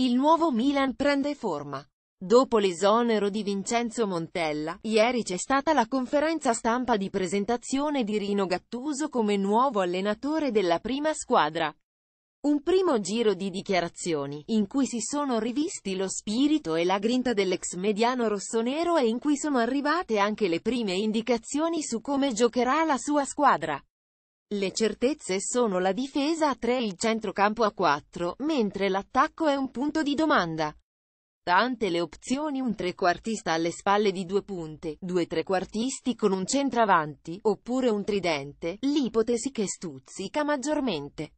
Il nuovo Milan prende forma. Dopo l'esonero di Vincenzo Montella, ieri c'è stata la conferenza stampa di presentazione di Rino Gattuso come nuovo allenatore della prima squadra. Un primo giro di dichiarazioni, in cui si sono rivisti lo spirito e la grinta dell'ex mediano rossonero e in cui sono arrivate anche le prime indicazioni su come giocherà la sua squadra. Le certezze sono la difesa a 3 e il centrocampo a 4, mentre l'attacco è un punto di domanda. Tante le opzioni un trequartista alle spalle di due punte, due trequartisti con un centravanti, oppure un tridente, l'ipotesi che stuzzica maggiormente.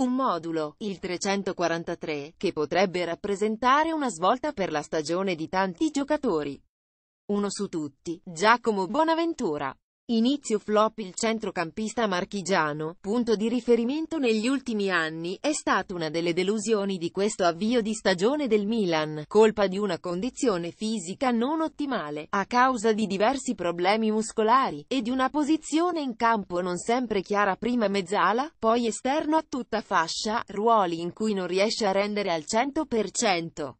Un modulo, il 343, che potrebbe rappresentare una svolta per la stagione di tanti giocatori. Uno su tutti, Giacomo Bonaventura. Inizio flop il centrocampista marchigiano, punto di riferimento negli ultimi anni, è stata una delle delusioni di questo avvio di stagione del Milan, colpa di una condizione fisica non ottimale, a causa di diversi problemi muscolari, e di una posizione in campo non sempre chiara prima mezzala, poi esterno a tutta fascia, ruoli in cui non riesce a rendere al 100%.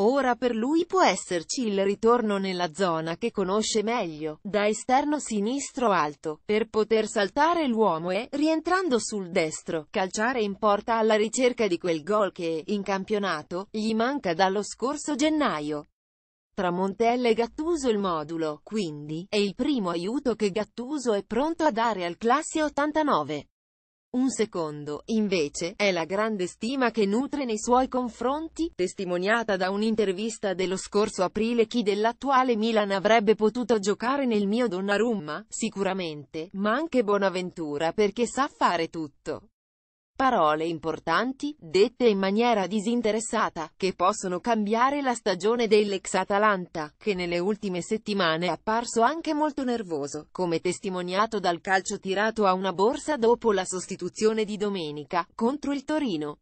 Ora per lui può esserci il ritorno nella zona che conosce meglio, da esterno sinistro alto, per poter saltare l'uomo e, rientrando sul destro, calciare in porta alla ricerca di quel gol che, in campionato, gli manca dallo scorso gennaio. Tra Montella e Gattuso il modulo, quindi, è il primo aiuto che Gattuso è pronto a dare al classe 89. Un secondo, invece, è la grande stima che nutre nei suoi confronti, testimoniata da un'intervista dello scorso aprile chi dell'attuale Milan avrebbe potuto giocare nel mio Donnarumma, sicuramente, ma anche Bonaventura perché sa fare tutto. Parole importanti, dette in maniera disinteressata, che possono cambiare la stagione dell'ex Atalanta, che nelle ultime settimane è apparso anche molto nervoso, come testimoniato dal calcio tirato a una borsa dopo la sostituzione di domenica, contro il Torino.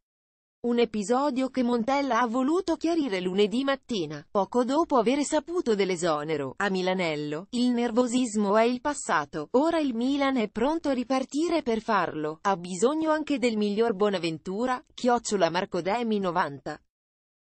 Un episodio che Montella ha voluto chiarire lunedì mattina, poco dopo aver saputo dell'esonero. A Milanello, il nervosismo è il passato, ora il Milan è pronto a ripartire per farlo. Ha bisogno anche del miglior Bonaventura, chiocciola Marco Demi 90.